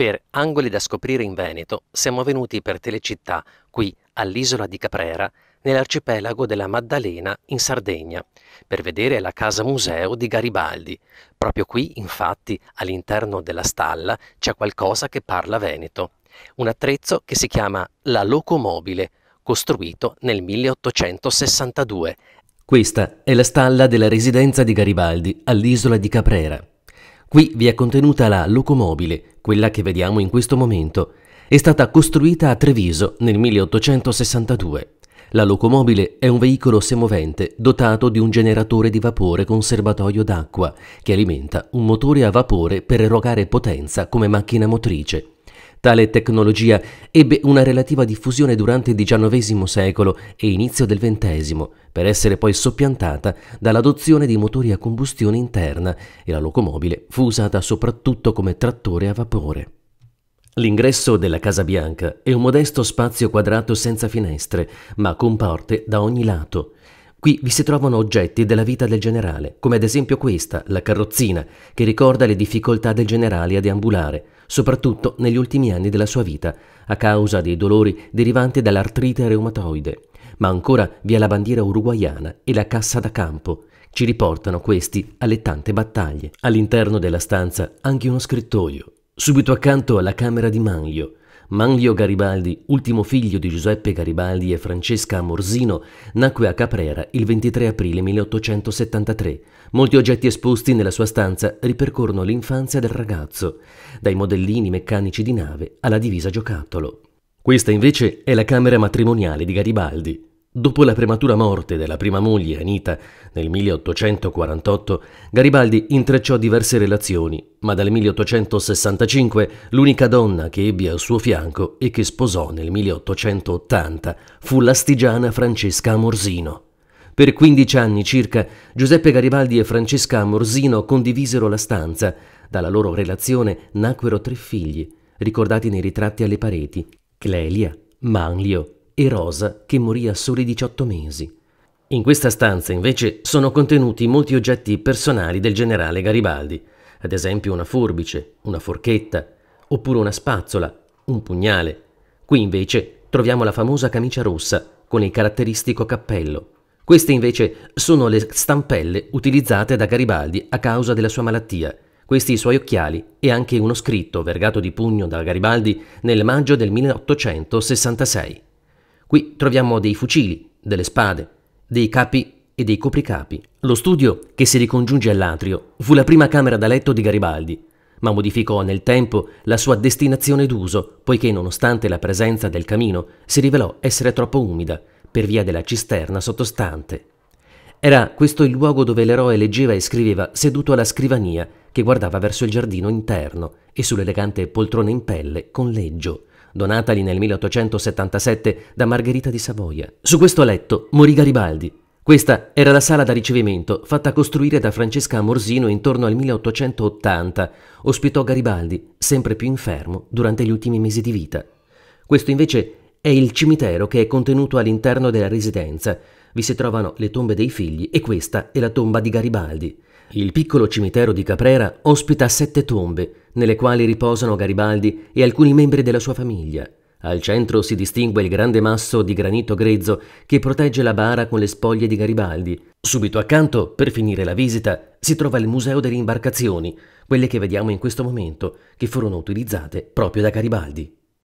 Per Angoli da scoprire in Veneto siamo venuti per Telecittà, qui all'isola di Caprera, nell'arcipelago della Maddalena in Sardegna, per vedere la casa museo di Garibaldi. Proprio qui, infatti, all'interno della stalla c'è qualcosa che parla veneto, un attrezzo che si chiama la locomobile, costruito nel 1862. Questa è la stalla della residenza di Garibaldi all'isola di Caprera. Qui vi è contenuta la locomobile, quella che vediamo in questo momento. È stata costruita a Treviso nel 1862. La locomobile è un veicolo semovente dotato di un generatore di vapore con serbatoio d'acqua che alimenta un motore a vapore per erogare potenza come macchina motrice. Tale tecnologia ebbe una relativa diffusione durante il XIX secolo e inizio del XX, per essere poi soppiantata dall'adozione di motori a combustione interna e la locomobile fu usata soprattutto come trattore a vapore. L'ingresso della Casa Bianca è un modesto spazio quadrato senza finestre, ma con porte da ogni lato. Qui vi si trovano oggetti della vita del generale, come ad esempio questa, la carrozzina, che ricorda le difficoltà del generale a deambulare, soprattutto negli ultimi anni della sua vita, a causa dei dolori derivanti dall'artrite reumatoide. Ma ancora vi è la bandiera uruguaiana e la cassa da campo. Ci riportano questi alle tante battaglie. All'interno della stanza anche uno scrittoio, subito accanto alla camera di Manlio, Manlio Garibaldi, ultimo figlio di Giuseppe Garibaldi e Francesca Amorsino, nacque a Caprera il 23 aprile 1873. Molti oggetti esposti nella sua stanza ripercorrono l'infanzia del ragazzo, dai modellini meccanici di nave alla divisa giocattolo. Questa invece è la camera matrimoniale di Garibaldi. Dopo la prematura morte della prima moglie Anita nel 1848, Garibaldi intrecciò diverse relazioni, ma dal 1865 l'unica donna che ebbe al suo fianco e che sposò nel 1880 fu l'astigiana Francesca Amorsino. Per 15 anni circa Giuseppe Garibaldi e Francesca Amorsino condivisero la stanza. Dalla loro relazione nacquero tre figli, ricordati nei ritratti alle pareti, Clelia, Manlio e Rosa, che morì a soli 18 mesi. In questa stanza, invece, sono contenuti molti oggetti personali del generale Garibaldi, ad esempio una forbice, una forchetta, oppure una spazzola, un pugnale. Qui, invece, troviamo la famosa camicia rossa, con il caratteristico cappello. Queste, invece, sono le stampelle utilizzate da Garibaldi a causa della sua malattia, questi i suoi occhiali e anche uno scritto vergato di pugno da Garibaldi nel maggio del 1866. Qui troviamo dei fucili, delle spade, dei capi e dei copricapi. Lo studio, che si ricongiunge all'atrio, fu la prima camera da letto di Garibaldi, ma modificò nel tempo la sua destinazione d'uso, poiché nonostante la presenza del camino si rivelò essere troppo umida per via della cisterna sottostante. Era questo il luogo dove l'eroe leggeva e scriveva seduto alla scrivania che guardava verso il giardino interno e sull'elegante poltrona in pelle con leggio, donatagli nel 1877 da Margherita di Savoia. Su questo letto morì Garibaldi. Questa era la sala da ricevimento fatta costruire da Francesca Amorsino intorno al 1880. Ospitò Garibaldi, sempre più infermo, durante gli ultimi mesi di vita. Questo invece è il cimitero che è contenuto all'interno della residenza, vi si trovano le tombe dei figli e questa è la tomba di Garibaldi. Il piccolo cimitero di Caprera ospita sette tombe, nelle quali riposano Garibaldi e alcuni membri della sua famiglia. Al centro si distingue il grande masso di granito grezzo che protegge la bara con le spoglie di Garibaldi. Subito accanto, per finire la visita, si trova il Museo delle Imbarcazioni, quelle che vediamo in questo momento, che furono utilizzate proprio da Garibaldi.